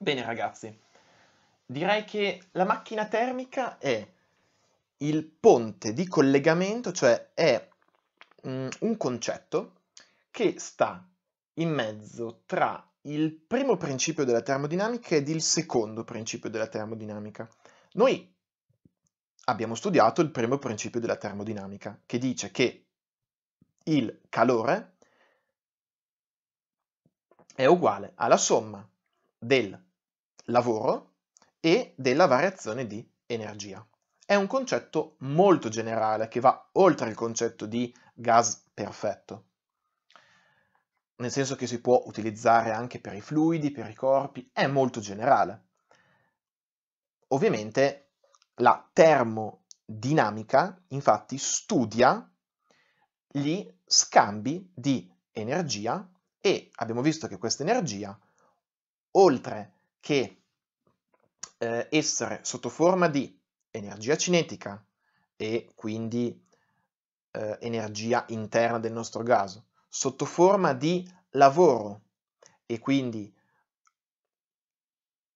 Bene ragazzi, direi che la macchina termica è il ponte di collegamento, cioè è mm, un concetto che sta in mezzo tra il primo principio della termodinamica ed il secondo principio della termodinamica. Noi abbiamo studiato il primo principio della termodinamica, che dice che il calore è uguale alla somma del lavoro e della variazione di energia. È un concetto molto generale che va oltre il concetto di gas perfetto, nel senso che si può utilizzare anche per i fluidi, per i corpi, è molto generale. Ovviamente la termodinamica infatti studia gli scambi di energia e abbiamo visto che questa energia, oltre che eh, essere sotto forma di energia cinetica e quindi eh, energia interna del nostro gas, sotto forma di lavoro e quindi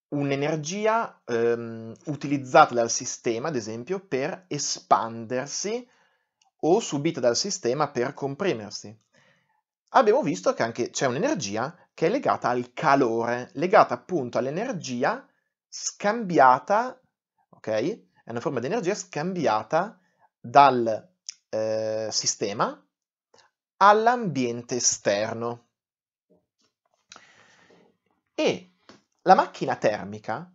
un'energia ehm, utilizzata dal sistema, ad esempio, per espandersi o subita dal sistema per comprimersi. Abbiamo visto che anche c'è un'energia che è legata al calore, legata appunto all'energia scambiata, ok? È una forma di energia scambiata dal eh, sistema all'ambiente esterno. E la macchina termica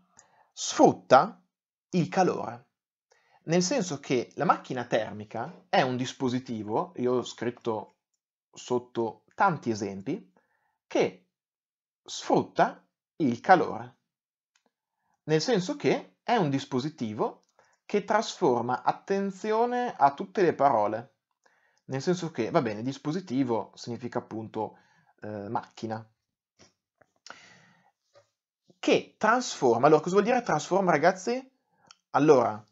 sfrutta il calore, nel senso che la macchina termica è un dispositivo, io ho scritto sotto tanti esempi, che sfrutta il calore, nel senso che è un dispositivo che trasforma attenzione a tutte le parole, nel senso che, va bene, dispositivo significa appunto eh, macchina, che trasforma, allora cosa vuol dire trasforma ragazzi? Allora,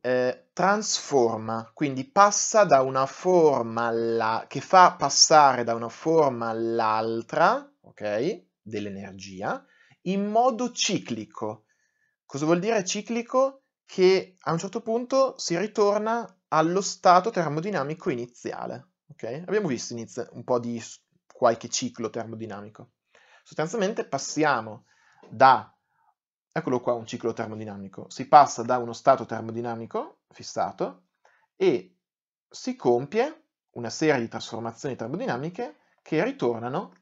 eh, trasforma, quindi passa da una forma alla, che fa passare da una forma all'altra, ok? dell'energia in modo ciclico. Cosa vuol dire ciclico? Che a un certo punto si ritorna allo stato termodinamico iniziale. Okay? Abbiamo visto inizio, un po' di qualche ciclo termodinamico. Sostanzialmente passiamo da, eccolo qua un ciclo termodinamico, si passa da uno stato termodinamico fissato e si compie una serie di trasformazioni termodinamiche che ritornano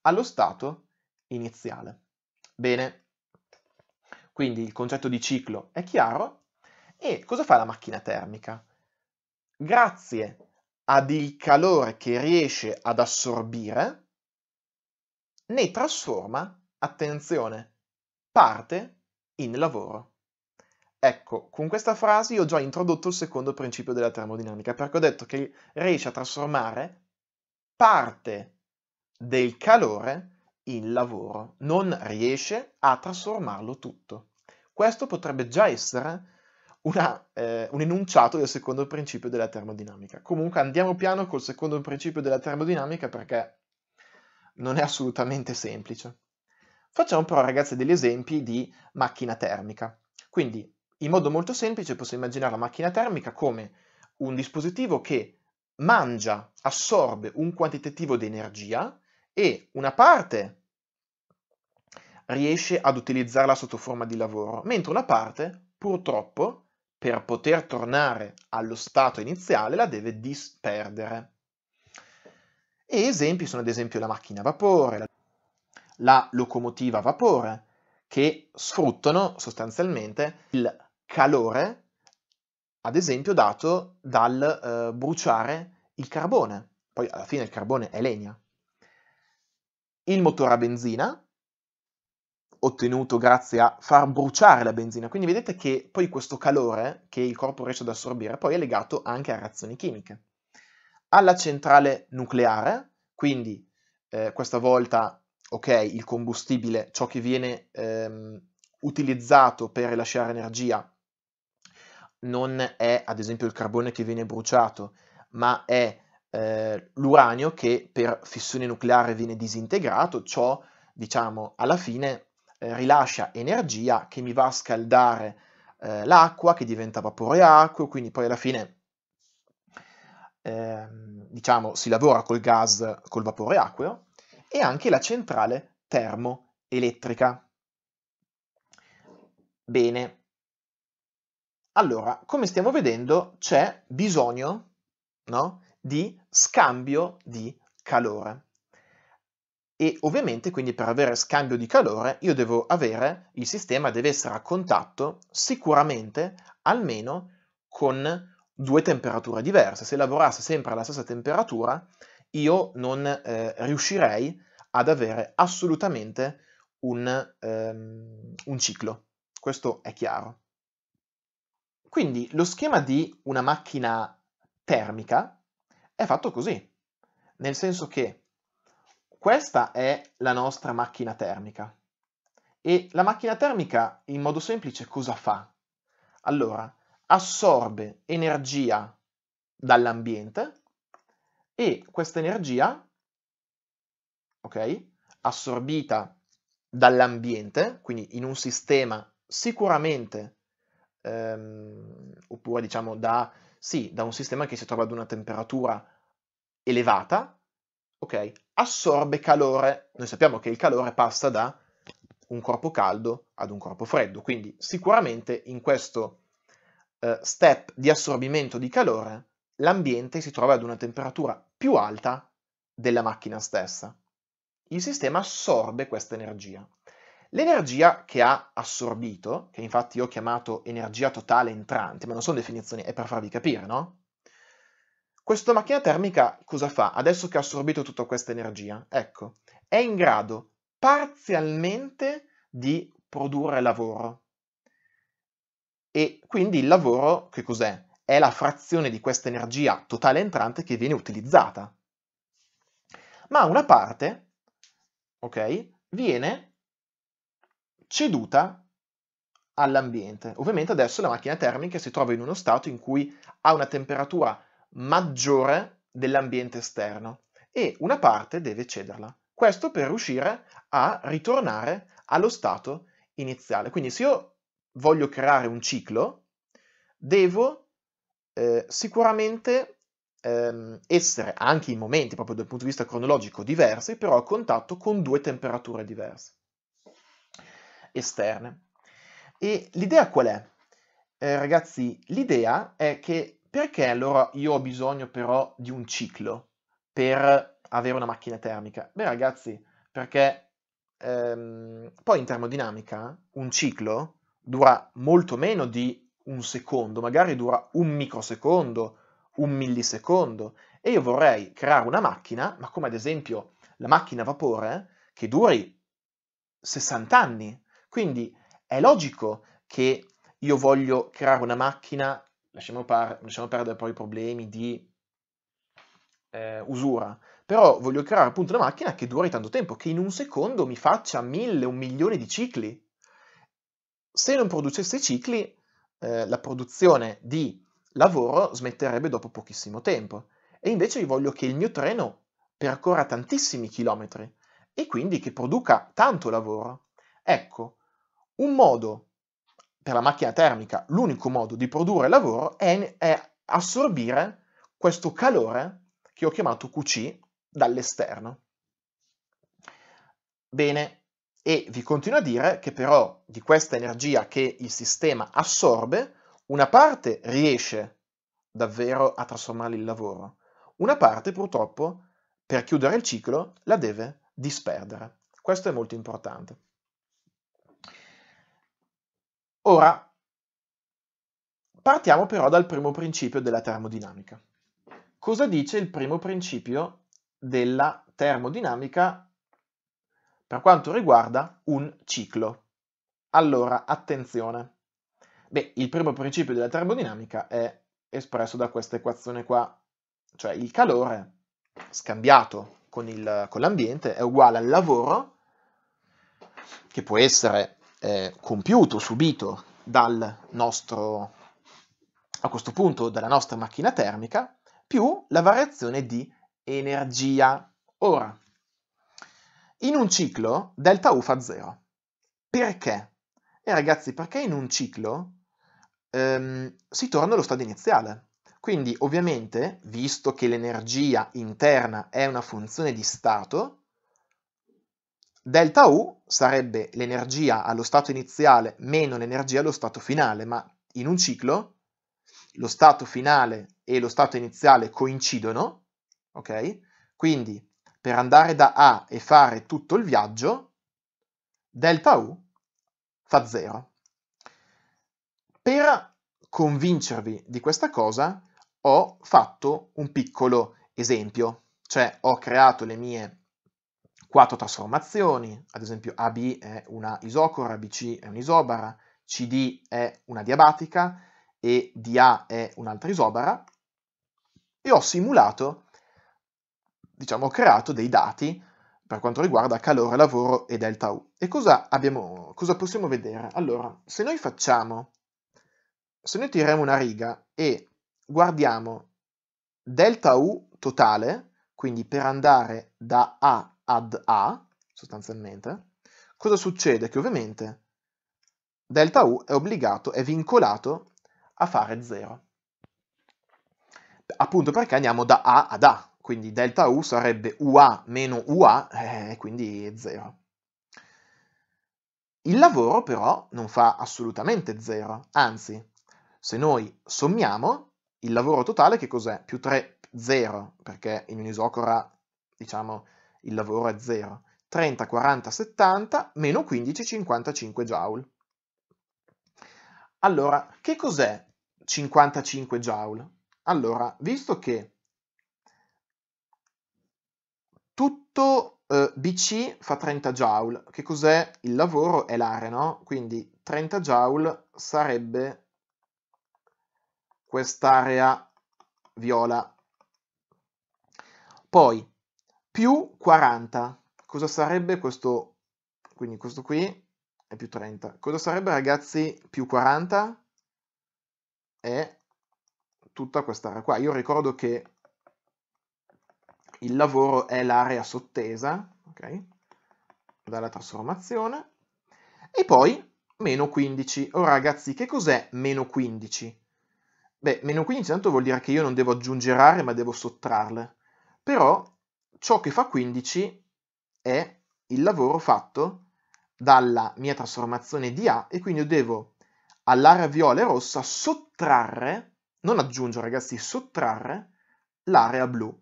allo stato termodinamico iniziale. Bene, quindi il concetto di ciclo è chiaro. E cosa fa la macchina termica? Grazie ad il calore che riesce ad assorbire, ne trasforma, attenzione, parte in lavoro. Ecco, con questa frase io ho già introdotto il secondo principio della termodinamica, perché ho detto che riesce a trasformare parte del calore in il lavoro, non riesce a trasformarlo tutto. Questo potrebbe già essere una, eh, un enunciato del secondo principio della termodinamica. Comunque andiamo piano col secondo principio della termodinamica perché non è assolutamente semplice. Facciamo però ragazzi degli esempi di macchina termica. Quindi in modo molto semplice posso immaginare la macchina termica come un dispositivo che mangia, assorbe un quantitativo di energia e una parte riesce ad utilizzarla sotto forma di lavoro, mentre una parte purtroppo per poter tornare allo stato iniziale la deve disperdere. E esempi sono ad esempio la macchina a vapore, la locomotiva a vapore, che sfruttano sostanzialmente il calore, ad esempio dato dal eh, bruciare il carbone. Poi alla fine il carbone è legna, il motore a benzina, ottenuto grazie a far bruciare la benzina. Quindi vedete che poi questo calore che il corpo riesce ad assorbire poi è legato anche a reazioni chimiche. Alla centrale nucleare, quindi eh, questa volta, ok, il combustibile, ciò che viene ehm, utilizzato per rilasciare energia, non è ad esempio il carbone che viene bruciato, ma è eh, l'uranio che per fissione nucleare viene disintegrato, ciò diciamo alla fine eh, rilascia energia che mi va a scaldare eh, l'acqua che diventa vapore acqueo, quindi poi alla fine ehm, diciamo si lavora col gas, col vapore acqueo e anche la centrale termoelettrica. Bene, allora, come stiamo vedendo, c'è bisogno no? di scambio di calore. E ovviamente quindi per avere scambio di calore io devo avere, il sistema deve essere a contatto sicuramente almeno con due temperature diverse. Se lavorasse sempre alla stessa temperatura io non eh, riuscirei ad avere assolutamente un, ehm, un ciclo. Questo è chiaro. Quindi lo schema di una macchina termica è fatto così, nel senso che questa è la nostra macchina termica. E la macchina termica, in modo semplice, cosa fa? Allora, assorbe energia dall'ambiente e questa energia, ok, assorbita dall'ambiente, quindi in un sistema sicuramente, ehm, oppure diciamo da sì, da un sistema che si trova ad una temperatura elevata, ok? Assorbe calore. Noi sappiamo che il calore passa da un corpo caldo ad un corpo freddo, quindi sicuramente in questo eh, step di assorbimento di calore l'ambiente si trova ad una temperatura più alta della macchina stessa. Il sistema assorbe questa energia. L'energia che ha assorbito, che infatti ho chiamato energia totale entrante, ma non sono definizioni, è per farvi capire, no? Questa macchina termica cosa fa adesso che ha assorbito tutta questa energia? Ecco, è in grado parzialmente di produrre lavoro. E quindi il lavoro, che cos'è? È la frazione di questa energia totale entrante che viene utilizzata. Ma una parte, ok, viene ceduta all'ambiente. Ovviamente adesso la macchina termica si trova in uno stato in cui ha una temperatura maggiore dell'ambiente esterno e una parte deve cederla. Questo per riuscire a ritornare allo stato iniziale. Quindi se io voglio creare un ciclo, devo eh, sicuramente ehm, essere, anche in momenti proprio dal punto di vista cronologico, diversi, però a contatto con due temperature diverse esterne. E l'idea qual è? Eh, ragazzi, l'idea è che perché allora io ho bisogno però di un ciclo per avere una macchina termica? Beh ragazzi, perché ehm, poi in termodinamica un ciclo dura molto meno di un secondo, magari dura un microsecondo, un millisecondo e io vorrei creare una macchina, ma come ad esempio la macchina a vapore, che duri 60 anni, quindi è logico che io voglio creare una macchina, lasciamo, par- lasciamo perdere poi i problemi di eh, usura, però voglio creare appunto una macchina che duri tanto tempo, che in un secondo mi faccia mille, un milione di cicli. Se non producesse cicli, eh, la produzione di lavoro smetterebbe dopo pochissimo tempo. E invece io voglio che il mio treno percorra tantissimi chilometri e quindi che produca tanto lavoro. Ecco, un modo per la macchina termica, l'unico modo di produrre lavoro è, è assorbire questo calore che ho chiamato QC dall'esterno. Bene, e vi continuo a dire che però di questa energia che il sistema assorbe, una parte riesce davvero a trasformare il lavoro, una parte purtroppo per chiudere il ciclo la deve disperdere. Questo è molto importante. Ora, partiamo però dal primo principio della termodinamica. Cosa dice il primo principio della termodinamica per quanto riguarda un ciclo? Allora, attenzione. Beh, il primo principio della termodinamica è espresso da questa equazione qua, cioè il calore scambiato con, l'ambiente è uguale al lavoro, che può essere eh, compiuto, subito dal nostro, a questo punto, dalla nostra macchina termica, più la variazione di energia. Ora, in un ciclo delta U fa 0. Perché? E eh, ragazzi, perché in un ciclo ehm, si torna allo stato iniziale. Quindi, ovviamente, visto che l'energia interna è una funzione di stato, Delta U sarebbe l'energia allo stato iniziale meno l'energia allo stato finale, ma in un ciclo lo stato finale e lo stato iniziale coincidono, ok? Quindi per andare da A e fare tutto il viaggio, delta U fa 0. Per convincervi di questa cosa ho fatto un piccolo esempio, cioè ho creato le mie quattro trasformazioni, ad esempio AB è una isocora, BC è un'isobara, CD è una diabatica e DA è un'altra isobara, e ho simulato, diciamo, ho creato dei dati per quanto riguarda calore, lavoro e delta U. E cosa, abbiamo, cosa possiamo vedere? Allora, se noi facciamo, se noi tiriamo una riga e guardiamo delta U totale, quindi per andare da A ad A, sostanzialmente, cosa succede? Che ovviamente delta U è obbligato, è vincolato a fare 0. Appunto perché andiamo da A ad A, quindi delta U sarebbe UA meno UA, eh, quindi 0. Il lavoro però non fa assolutamente 0, anzi, se noi sommiamo, il lavoro totale che cos'è? Più 3, 0, perché in unisocora, diciamo, il lavoro è 0, 30, 40, 70, meno 15, 55 joule. Allora, che cos'è 55 joule? Allora, visto che tutto eh, BC fa 30 joule, che cos'è il lavoro? È l'area, no? Quindi 30 joule sarebbe quest'area viola. Poi più 40. Cosa sarebbe questo? Quindi questo qui è più 30. Cosa sarebbe ragazzi più 40? È tutta quest'area qua. Io ricordo che il lavoro è l'area sottesa, ok? Dalla trasformazione. E poi meno 15. Ora ragazzi, che cos'è meno 15? Beh, meno 15 intanto vuol dire che io non devo aggiungere aree, ma devo sottrarle. Però ciò che fa 15 è il lavoro fatto dalla mia trasformazione di A e quindi io devo all'area viola e rossa sottrarre, non aggiungere ragazzi, sottrarre l'area blu.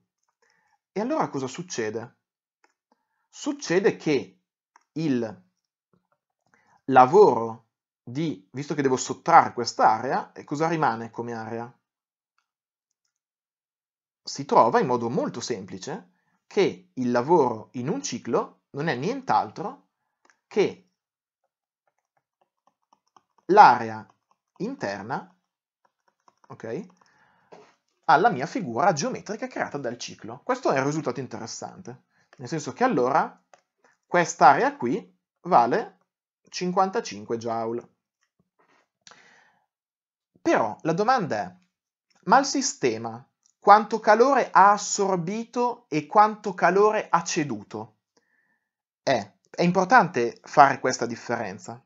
E allora cosa succede? Succede che il lavoro di, visto che devo sottrarre quest'area, e cosa rimane come area? Si trova in modo molto semplice che il lavoro in un ciclo non è nient'altro che l'area interna okay, alla mia figura geometrica creata dal ciclo. Questo è un risultato interessante, nel senso che allora quest'area qui vale 55 joule. Però la domanda è, ma il sistema quanto calore ha assorbito e quanto calore ha ceduto. È, è, importante fare questa differenza,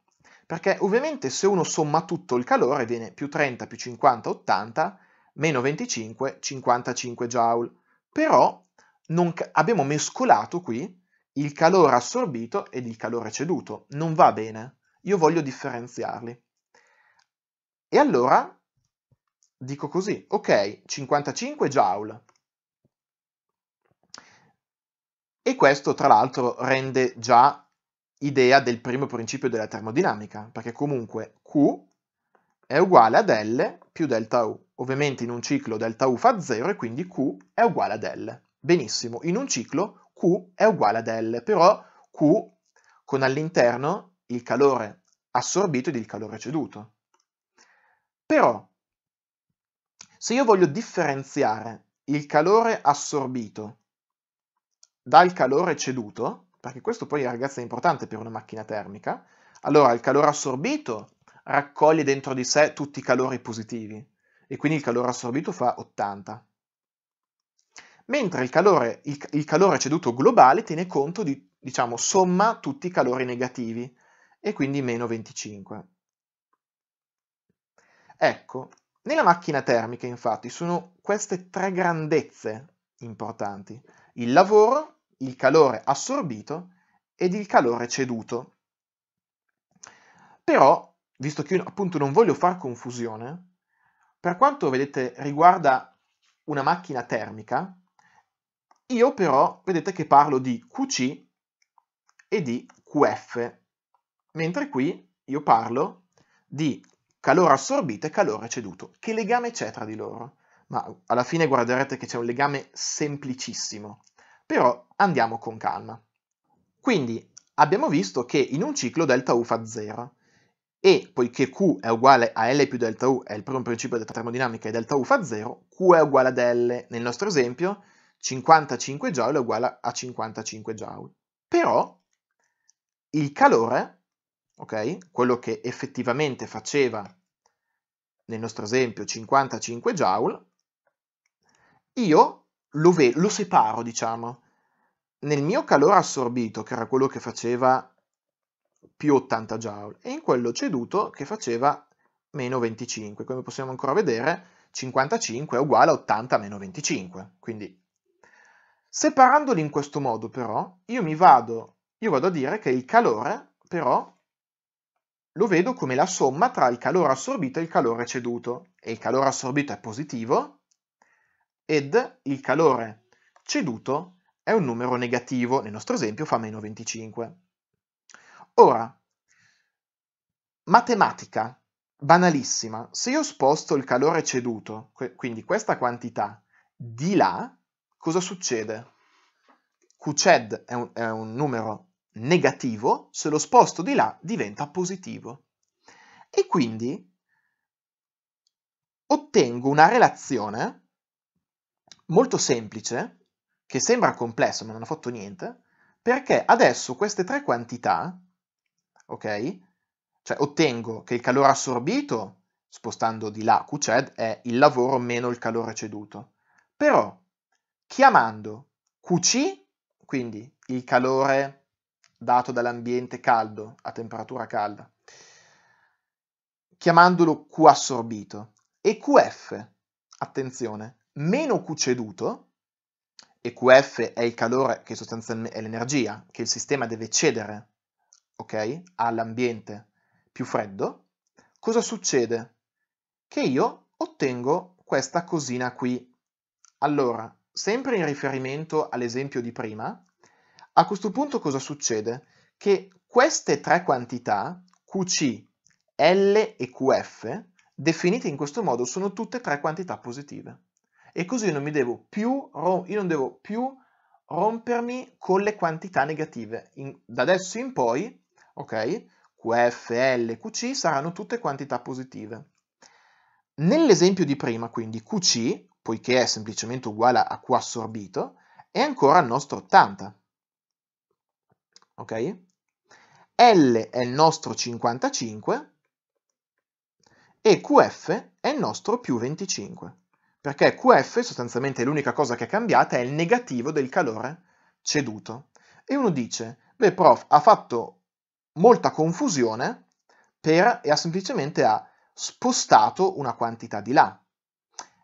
perché ovviamente se uno somma tutto il calore viene più 30 più 50, 80, meno 25, 55 joule, però non, abbiamo mescolato qui il calore assorbito ed il calore ceduto, non va bene, io voglio differenziarli. E allora dico così, ok, 55 joule. E questo tra l'altro rende già idea del primo principio della termodinamica, perché comunque Q è uguale ad L più delta U. Ovviamente in un ciclo delta U fa 0 e quindi Q è uguale ad L. Benissimo, in un ciclo Q è uguale ad L, però Q con all'interno il calore assorbito ed il calore ceduto. Però se io voglio differenziare il calore assorbito dal calore ceduto, perché questo poi ragazzi è importante per una macchina termica, allora il calore assorbito raccoglie dentro di sé tutti i calori positivi e quindi il calore assorbito fa 80. Mentre il calore, il, il calore ceduto globale tiene conto di, diciamo, somma tutti i calori negativi e quindi meno 25. Ecco, nella macchina termica, infatti, sono queste tre grandezze importanti. Il lavoro, il calore assorbito ed il calore ceduto. Però, visto che io appunto non voglio far confusione, per quanto vedete riguarda una macchina termica, io però vedete che parlo di QC e di QF, mentre qui io parlo di calore assorbito e calore ceduto. Che legame c'è tra di loro? Ma alla fine guarderete che c'è un legame semplicissimo. Però andiamo con calma. Quindi abbiamo visto che in un ciclo delta U fa 0 e poiché Q è uguale a L più delta U è il primo principio della termodinamica e delta U fa 0, Q è uguale ad L. Nel nostro esempio 55 Joule è uguale a 55 Joule. Però il calore ok? quello che effettivamente faceva nel nostro esempio 55 joule, io lo, ve- lo separo, diciamo, nel mio calore assorbito, che era quello che faceva più 80 joule, e in quello ceduto che faceva meno 25. Come possiamo ancora vedere, 55 è uguale a 80 meno 25. Quindi, separandoli in questo modo, però, io mi vado, io vado a dire che il calore, però, lo vedo come la somma tra il calore assorbito e il calore ceduto, e il calore assorbito è positivo, ed il calore ceduto è un numero negativo, nel nostro esempio fa meno 25. Ora, matematica, banalissima, se io sposto il calore ceduto, quindi questa quantità, di là, cosa succede? Qced è un, è un numero negativo, se lo sposto di là diventa positivo. E quindi ottengo una relazione molto semplice, che sembra complessa ma non ho fatto niente, perché adesso queste tre quantità, ok? Cioè ottengo che il calore assorbito, spostando di là QCED, è il lavoro meno il calore ceduto. Però chiamando QC, quindi il calore dato dall'ambiente caldo a temperatura calda, chiamandolo Q assorbito, e QF, attenzione, meno Q ceduto, e QF è il calore che sostanzialmente è l'energia che il sistema deve cedere, ok, all'ambiente più freddo, cosa succede? Che io ottengo questa cosina qui. Allora, sempre in riferimento all'esempio di prima, a questo punto cosa succede? Che queste tre quantità, QC, L e QF, definite in questo modo, sono tutte tre quantità positive. E così non mi devo più, non devo più rompermi con le quantità negative. In, da adesso in poi, ok, QF, L, QC saranno tutte quantità positive. Nell'esempio di prima, quindi, QC, poiché è semplicemente uguale a Q assorbito, è ancora il nostro 80 ok? L è il nostro 55 e QF è il nostro più 25, perché QF sostanzialmente l'unica cosa che è cambiata è il negativo del calore ceduto. E uno dice, beh prof, ha fatto molta confusione per, e ha semplicemente ha spostato una quantità di là.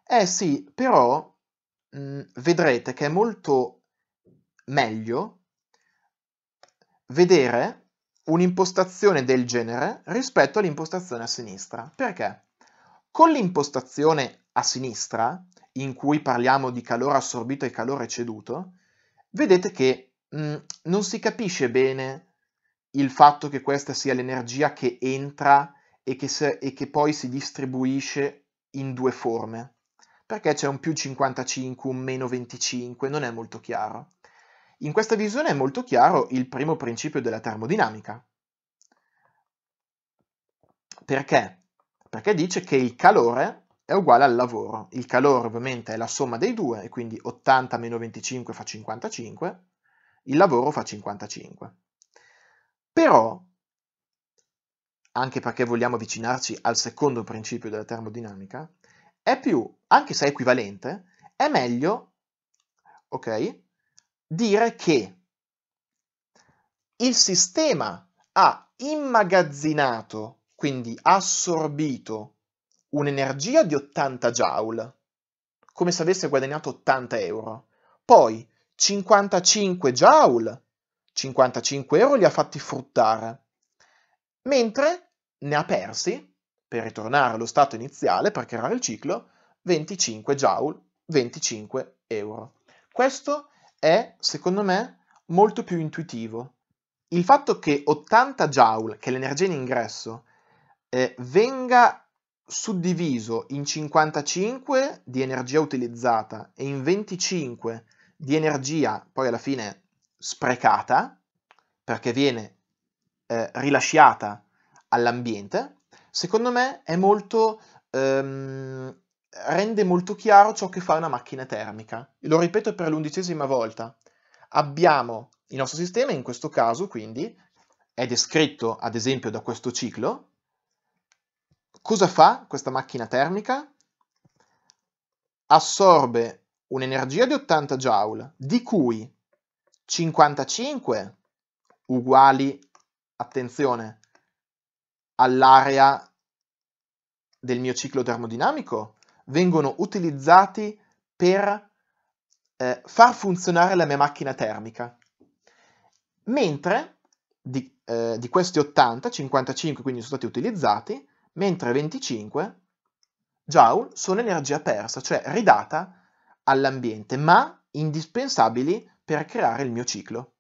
Eh sì, però mh, vedrete che è molto meglio vedere un'impostazione del genere rispetto all'impostazione a sinistra. Perché? Con l'impostazione a sinistra, in cui parliamo di calore assorbito e calore ceduto, vedete che mh, mm, non si capisce bene il fatto che questa sia l'energia che entra e che, se, e che poi si distribuisce in due forme, perché c'è un più 55, un meno 25, non è molto chiaro. In questa visione è molto chiaro il primo principio della termodinamica. Perché? Perché dice che il calore è uguale al lavoro. Il calore ovviamente è la somma dei due, e quindi 80 meno 25 fa 55, il lavoro fa 55. Però, anche perché vogliamo avvicinarci al secondo principio della termodinamica, è più, anche se è equivalente, è meglio, ok, dire che il sistema ha immagazzinato, quindi assorbito, un'energia di 80 joule, come se avesse guadagnato 80 euro. Poi 55 joule, 55 euro li ha fatti fruttare, mentre ne ha persi, per ritornare allo stato iniziale, per creare il ciclo, 25 joule, 25 euro. Questo è è, secondo me, molto più intuitivo. Il fatto che 80 joule, che è l'energia in ingresso, eh, venga suddiviso in 55 di energia utilizzata e in 25 di energia poi alla fine sprecata, perché viene eh, rilasciata all'ambiente, secondo me è molto ehm, rende molto chiaro ciò che fa una macchina termica. lo ripeto per l'undicesima volta. Abbiamo il nostro sistema, in questo caso quindi è descritto ad esempio da questo ciclo. Cosa fa questa macchina termica? Assorbe un'energia di 80 joule, di cui 55 uguali, attenzione, all'area del mio ciclo termodinamico vengono utilizzati per eh, far funzionare la mia macchina termica. Mentre di, eh, di, questi 80, 55 quindi sono stati utilizzati, mentre 25 joule sono energia persa, cioè ridata all'ambiente, ma indispensabili per creare il mio ciclo.